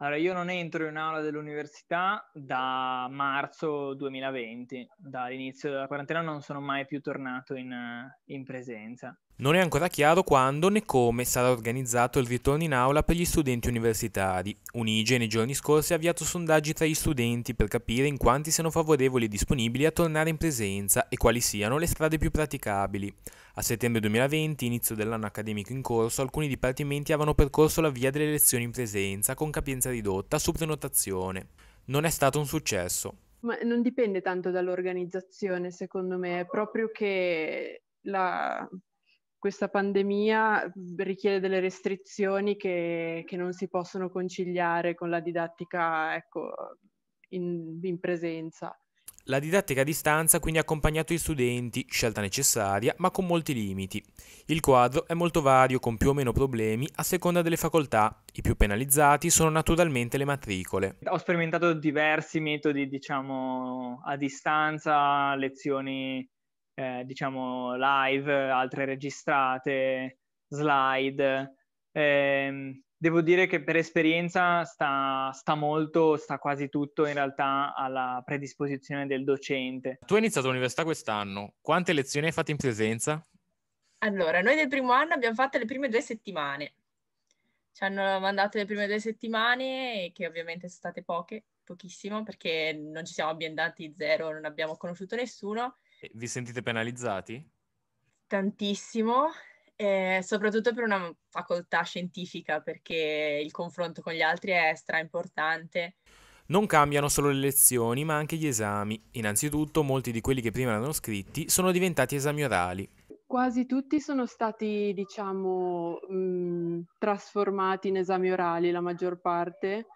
Allora, io non entro in aula dell'università da marzo 2020, dall'inizio della quarantena non sono mai più tornato in, in presenza. Non è ancora chiaro quando né come sarà organizzato il ritorno in aula per gli studenti universitari. Unige nei giorni scorsi ha avviato sondaggi tra gli studenti per capire in quanti siano favorevoli e disponibili a tornare in presenza e quali siano le strade più praticabili. A settembre 2020, inizio dell'anno accademico in corso, alcuni dipartimenti avevano percorso la via delle lezioni in presenza con capienza frequenza ridotta su Non è stato un successo. Ma non dipende tanto dall'organizzazione, secondo me, è proprio che la, questa pandemia richiede delle restrizioni che, che, non si possono conciliare con la didattica ecco, in, in presenza. La didattica a distanza quindi ha accompagnato gli studenti, scelta necessaria, ma con molti limiti. Il quadro è molto vario, con più o meno problemi, a seconda delle facoltà. I più penalizzati sono naturalmente le matricole. Ho sperimentato diversi metodi, diciamo, a distanza, lezioni, eh, diciamo, live, altre registrate, slide, Ehm, devo dire che per esperienza sta, sta, molto, sta quasi tutto in realtà alla predisposizione del docente. Tu hai iniziato l'università quest'anno, quante lezioni hai fatto in presenza? Allora, noi del primo anno abbiamo fatto le prime due settimane. Ci hanno mandato le prime due settimane, che ovviamente sono state poche, pochissimo, perché non ci siamo ambientati zero, non abbiamo conosciuto nessuno. vi sentite penalizzati? Tantissimo, eh, soprattutto per una facoltà scientifica, perché il confronto con gli altri è stra importante. Non cambiano solo le lezioni, ma anche gli esami. Innanzitutto, molti di quelli che prima erano scritti sono diventati esami orali. Quasi tutti sono stati, diciamo, mh, mm, trasformati in esami orali, la maggior parte.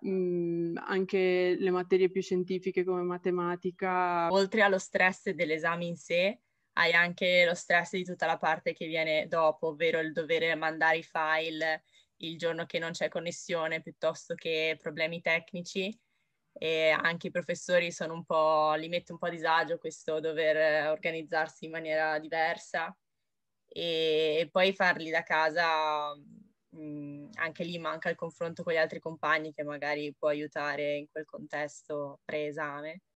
Mh, mm, anche le materie più scientifiche come matematica. Oltre allo stress dell'esame in sé, hai anche lo stress di tutta la parte che viene dopo, ovvero il dovere mandare i file il giorno che non c'è connessione piuttosto che problemi tecnici e anche i professori sono un po', li mette un po' a disagio questo dover organizzarsi in maniera diversa e, e poi farli da casa mh, anche lì manca il confronto con gli altri compagni che magari può aiutare in quel contesto preesame